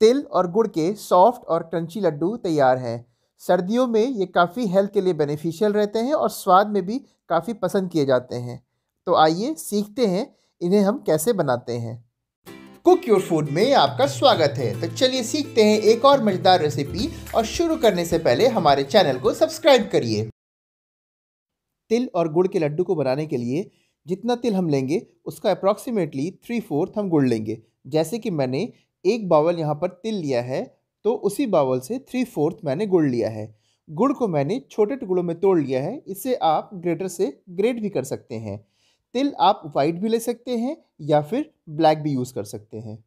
तिल और गुड़ के सॉफ्ट और क्रंची लड्डू तैयार हैं सर्दियों में ये काफ़ी हेल्थ के लिए बेनिफिशियल रहते हैं और स्वाद में भी काफ़ी पसंद किए जाते हैं तो आइए सीखते हैं इन्हें हम कैसे बनाते हैं कुक योर फूड में आपका स्वागत है तो चलिए सीखते हैं एक और मज़ेदार रेसिपी और शुरू करने से पहले हमारे चैनल को सब्सक्राइब करिए तिल और गुड़ के लड्डू को बनाने के लिए जितना तिल हम लेंगे उसका अप्रॉक्सीमेटली थ्री फोर्थ हम गुड़ लेंगे जैसे कि मैंने एक बावल यहाँ पर तिल लिया है तो उसी बावल से थ्री फोर्थ मैंने गुड़ लिया है गुड़ को मैंने छोटे टुकड़ों में तोड़ लिया है इसे आप ग्रेटर से ग्रेट भी कर सकते हैं तिल आप वाइट भी ले सकते हैं या फिर ब्लैक भी यूज़ कर सकते हैं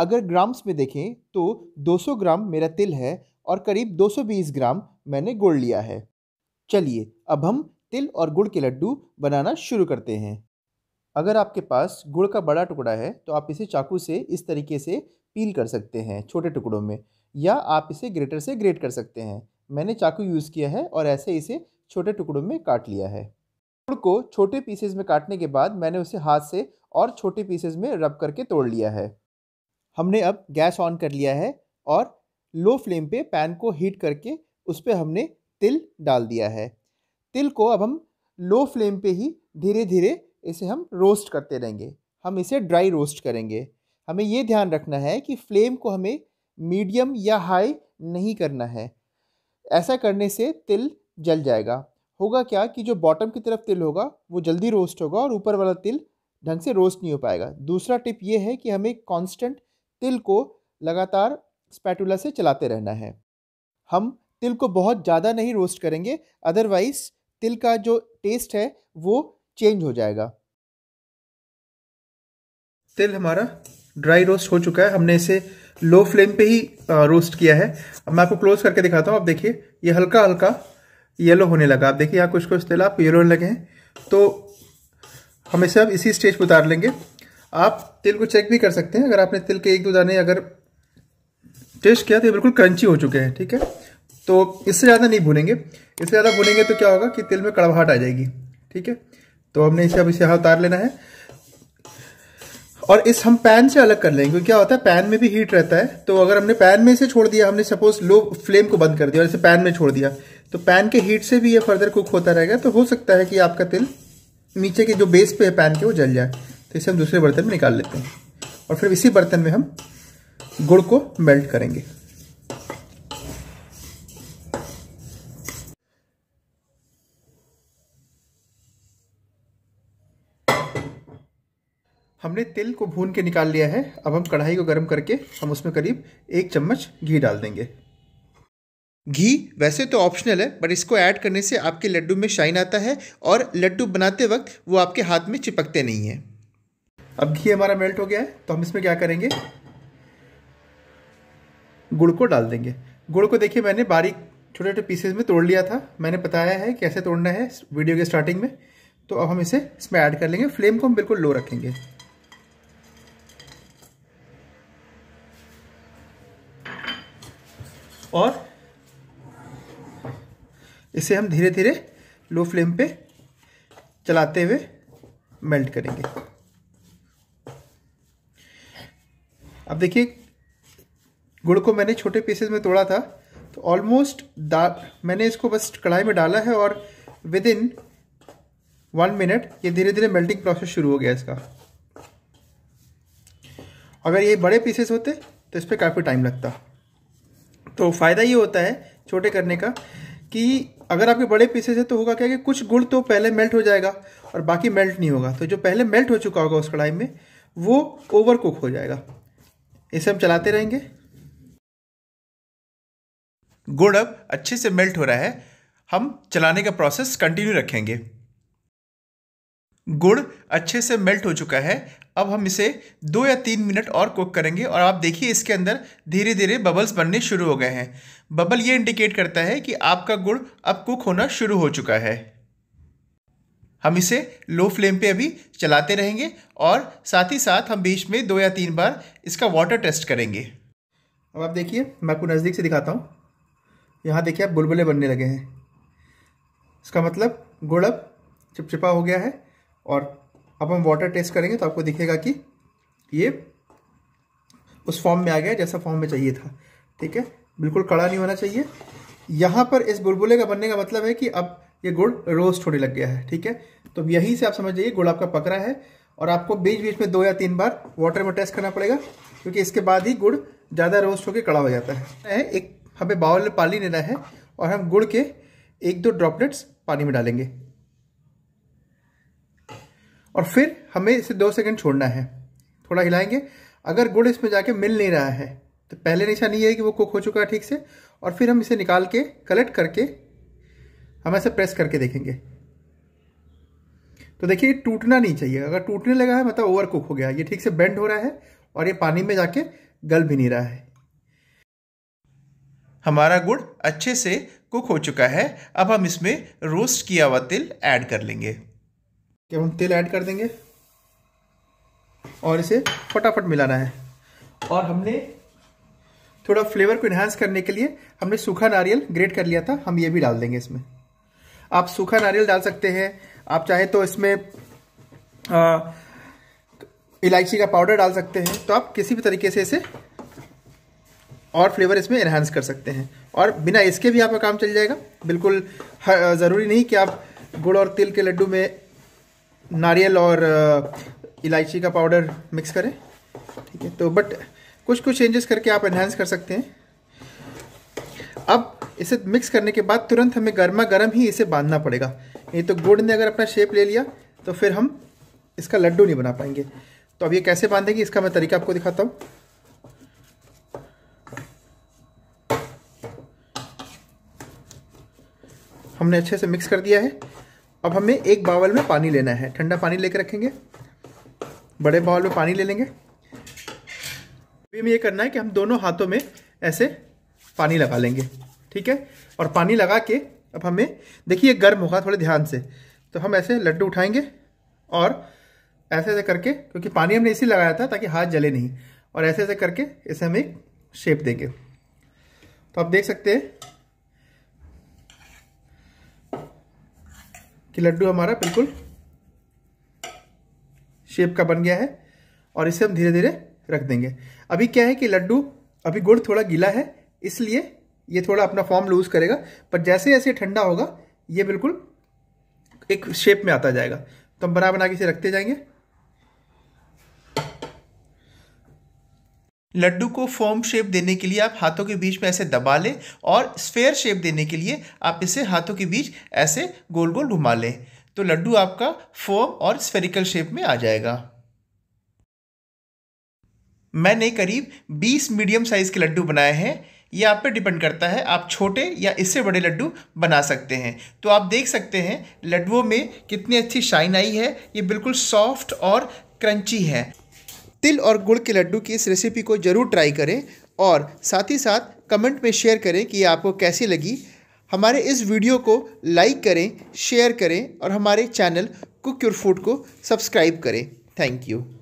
अगर ग्राम्स में देखें तो 200 ग्राम मेरा तिल है और करीब 220 ग्राम मैंने गुड़ लिया है चलिए अब हम तिल और गुड़ के लड्डू बनाना शुरू करते हैं अगर आपके पास गुड़ का बड़ा टुकड़ा है तो आप इसे चाकू से इस तरीके से पील कर सकते हैं छोटे टुकड़ों में या आप इसे ग्रेटर से ग्रेट कर सकते हैं मैंने चाकू यूज़ किया है और ऐसे इसे छोटे टुकड़ों में काट लिया है गुड़ को छोटे पीसेज में काटने के बाद मैंने उसे हाथ से और छोटे पीसेज में रब करके तोड़ लिया है हमने अब गैस ऑन कर लिया है और लो फ्लेम पे पैन को हीट करके उस पर हमने तिल डाल दिया है तिल को अब हम लो फ्लेम पे ही धीरे धीरे इसे हम रोस्ट करते रहेंगे हम इसे ड्राई रोस्ट करेंगे हमें ये ध्यान रखना है कि फ्लेम को हमें मीडियम या हाई नहीं करना है ऐसा करने से तिल जल जाएगा होगा क्या कि जो बॉटम की तरफ तिल होगा वो जल्दी रोस्ट होगा और ऊपर वाला तिल ढंग से रोस्ट नहीं हो पाएगा दूसरा टिप ये है कि हमें कांस्टेंट तिल को लगातार स्पैटूला से चलाते रहना है हम तिल को बहुत ज़्यादा नहीं रोस्ट करेंगे अदरवाइज़ तिल का जो टेस्ट है वो चेंज हो जाएगा तेल हमारा ड्राई रोस्ट हो चुका है हमने इसे लो फ्लेम पे ही रोस्ट किया है अब मैं आपको क्लोज करके दिखाता हूँ आप देखिए ये हल्का हल्का येलो होने लगा आप देखिए यहाँ कुछ कुछ तेल आप येलो होने लगे हैं तो हम इसे अब इसी स्टेज पर उतार लेंगे आप तिल को चेक भी कर सकते हैं अगर आपने तिल के एक दो दाने अगर टेस्ट किया तो ये बिल्कुल क्रंची हो चुके हैं ठीक है तो इससे ज़्यादा नहीं भुनेंगे इससे ज़्यादा भुनेंगे तो क्या होगा कि तिल में कड़वाहट आ जाएगी ठीक है तो हमने इसे अब इसे यहाँ उतार लेना है और इस हम पैन से अलग कर लेंगे क्योंकि क्या होता है पैन में भी हीट रहता है तो अगर हमने पैन में इसे छोड़ दिया हमने सपोज लो फ्लेम को बंद कर दिया और इसे पैन में छोड़ दिया तो पैन के हीट से भी ये फर्दर कुक होता रहेगा तो हो सकता है कि आपका तिल नीचे के जो बेस पे है पैन के वो जल जाए तो इसे हम दूसरे बर्तन में निकाल लेते हैं और फिर इसी बर्तन में हम गुड़ को मेल्ट करेंगे हमने तिल को भून के निकाल लिया है अब हम कढ़ाई को गर्म करके हम उसमें करीब एक चम्मच घी डाल देंगे घी वैसे तो ऑप्शनल है बट इसको ऐड करने से आपके लड्डू में शाइन आता है और लड्डू बनाते वक्त वो आपके हाथ में चिपकते नहीं हैं अब घी हमारा मेल्ट हो गया है तो हम इसमें क्या करेंगे गुड़ को डाल देंगे गुड़ को देखिए मैंने बारीक छोटे छोटे पीसेज में तोड़ लिया था मैंने बताया है कैसे तोड़ना है वीडियो के स्टार्टिंग में तो अब हम इसे इसमें ऐड कर लेंगे फ्लेम को हम बिल्कुल लो रखेंगे और इसे हम धीरे धीरे लो फ्लेम पे चलाते हुए मेल्ट करेंगे अब देखिए गुड़ को मैंने छोटे पीसेस में तोड़ा था तो ऑलमोस्ट मैंने इसको बस कढ़ाई में डाला है और विद इन वन मिनट ये धीरे धीरे मेल्टिंग प्रोसेस शुरू हो गया इसका अगर ये बड़े पीसेस होते तो इस पर काफ़ी टाइम लगता तो फ़ायदा ये होता है छोटे करने का कि अगर आपके बड़े पीसेस है तो होगा क्या कि कुछ गुड़ तो पहले मेल्ट हो जाएगा और बाकी मेल्ट नहीं होगा तो जो पहले मेल्ट हो चुका होगा उस कढ़ाई में वो ओवर कुक हो जाएगा इसे हम चलाते रहेंगे गुड़ अब अच्छे से मेल्ट हो रहा है हम चलाने का प्रोसेस कंटिन्यू रखेंगे गुड़ अच्छे से मेल्ट हो चुका है अब हम इसे दो या तीन मिनट और कुक करेंगे और आप देखिए इसके अंदर धीरे धीरे बबल्स बनने शुरू हो गए हैं बबल ये इंडिकेट करता है कि आपका गुड़ अब कुक होना शुरू हो चुका है हम इसे लो फ्लेम पे अभी चलाते रहेंगे और साथ ही साथ हम बीच में दो या तीन बार इसका वाटर टेस्ट करेंगे अब आप देखिए मैं आपको नज़दीक से दिखाता हूँ यहाँ देखिए आप बुलबुले बनने लगे हैं इसका मतलब गुड़ अब चिपचिपा हो गया है और अब हम वाटर टेस्ट करेंगे तो आपको दिखेगा कि ये उस फॉर्म में आ गया जैसा फॉर्म में चाहिए था ठीक है बिल्कुल कड़ा नहीं होना चाहिए यहाँ पर इस बुलबुले का बनने का मतलब है कि अब ये गुड़ रोस्ट होने लग गया है ठीक है तो यहीं से आप समझ जाइए गुड़ आपका पकड़ा है और आपको बीच बीच में दो या तीन बार वाटर में टेस्ट करना पड़ेगा क्योंकि इसके बाद ही गुड़ ज़्यादा रोस्ट होकर कड़ा हो जाता है एक हमें बाउल में पानी लेना है और हम गुड़ के एक दो ड्रॉपलेट्स पानी में डालेंगे और फिर हमें इसे दो सेकंड छोड़ना है थोड़ा हिलाएंगे अगर गुड़ इसमें जाके मिल नहीं रहा है तो पहले निशानी ये है कि वो कुक हो चुका है ठीक से और फिर हम इसे निकाल के कलेक्ट करके हम ऐसे प्रेस करके देखेंगे तो देखिए टूटना नहीं चाहिए अगर टूटने लगा है मतलब ओवर कुक हो गया ये ठीक से बेंड हो रहा है और ये पानी में जाके गल भी नहीं रहा है हमारा गुड़ अच्छे से कुक हो चुका है अब हम इसमें रोस्ट किया हुआ तिल ऐड कर लेंगे कि हम तेल ऐड कर देंगे और इसे फटाफट मिलाना है और हमने थोड़ा फ्लेवर को इन्हांस करने के लिए हमने सूखा नारियल ग्रेट कर लिया था हम ये भी डाल देंगे इसमें आप सूखा नारियल डाल सकते हैं आप चाहे तो इसमें इलायची का पाउडर डाल सकते हैं तो आप किसी भी तरीके से इसे और फ्लेवर इसमें इन्हांस कर सकते हैं और बिना इसके भी आपका काम चल जाएगा बिल्कुल ज़रूरी नहीं कि आप गुड़ और तिल के लड्डू में नारियल और इलायची का पाउडर मिक्स करें ठीक है तो बट कुछ कुछ चेंजेस करके आप एनहेंस कर सकते हैं अब इसे मिक्स करने के बाद तुरंत हमें गर्मा गर्म ही इसे बांधना पड़ेगा नहीं तो गुड़ ने अगर अपना शेप ले लिया तो फिर हम इसका लड्डू नहीं बना पाएंगे तो अब ये कैसे बांधेंगे इसका मैं तरीका आपको दिखाता हूँ हमने अच्छे से मिक्स कर दिया है अब हमें एक बावल में पानी लेना है ठंडा पानी लेकर रखेंगे बड़े बावल में पानी ले लेंगे अभी हमें ये करना है कि हम दोनों हाथों में ऐसे पानी लगा लेंगे ठीक है और पानी लगा के अब हमें देखिए गर्म होगा थोड़े ध्यान से तो हम ऐसे लड्डू उठाएंगे और ऐसे ऐसे करके क्योंकि पानी हमने इसी लगाया था ताकि हाथ जले नहीं और ऐसे ऐसे करके इसे हम एक शेप देंगे तो आप देख सकते हैं कि लड्डू हमारा बिल्कुल शेप का बन गया है और इसे हम धीरे धीरे रख देंगे अभी क्या है कि लड्डू अभी गुड़ थोड़ा गीला है इसलिए ये थोड़ा अपना फॉर्म लूज करेगा पर जैसे जैसे ठंडा होगा ये बिल्कुल एक शेप में आता जाएगा तो हम बना बना के इसे रखते जाएंगे लड्डू को फॉर्म शेप देने के लिए आप हाथों के बीच में ऐसे दबा लें और स्फेयर शेप देने के लिए आप इसे हाथों के बीच ऐसे गोल गोल घुमा लें तो लड्डू आपका फॉर्म और स्फेरिकल शेप में आ जाएगा मैंने करीब 20 मीडियम साइज़ के लड्डू बनाए हैं ये आप पे डिपेंड करता है आप छोटे या इससे बड़े लड्डू बना सकते हैं तो आप देख सकते हैं लड्डुओं में कितनी अच्छी शाइन आई है ये बिल्कुल सॉफ्ट और क्रंची है तिल और गुड़ के लड्डू की इस रेसिपी को ज़रूर ट्राई करें और साथ ही साथ कमेंट में शेयर करें कि आपको कैसी लगी हमारे इस वीडियो को लाइक करें शेयर करें और हमारे चैनल कुक योर फूड को सब्सक्राइब करें थैंक यू